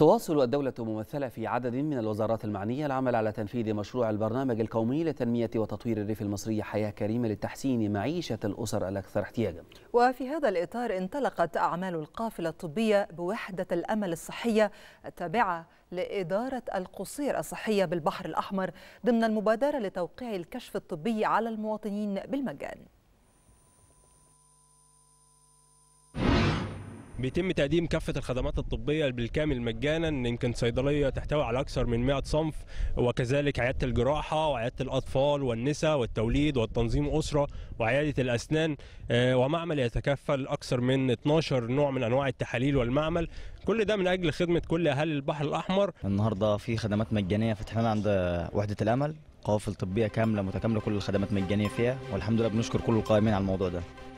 تواصل الدولة ممثلة في عدد من الوزارات المعنية العمل على تنفيذ مشروع البرنامج القومي لتنمية وتطوير الريف المصري حياة كريمة لتحسين معيشة الأسر الأكثر احتياجا وفي هذا الإطار انطلقت أعمال القافلة الطبية بوحدة الأمل الصحية التابعة لإدارة القصير الصحية بالبحر الأحمر ضمن المبادرة لتوقيع الكشف الطبي على المواطنين بالمجان بيتم تقديم كافه الخدمات الطبيه بالكامل مجانا يمكن صيدليه تحتوي على اكثر من 100 صنف وكذلك عياده الجراحه وعياده الاطفال والنساء والتوليد والتنظيم اسره وعياده الاسنان آه، ومعمل يتكفل اكثر من 12 نوع من انواع التحاليل والمعمل كل ده من اجل خدمه كل اهالي البحر الاحمر النهارده في خدمات مجانيه فتحنا عند وحده الامل قوافل طبيه كامله متكامله كل الخدمات مجانيه فيها والحمد لله بنشكر كل القائمين على الموضوع ده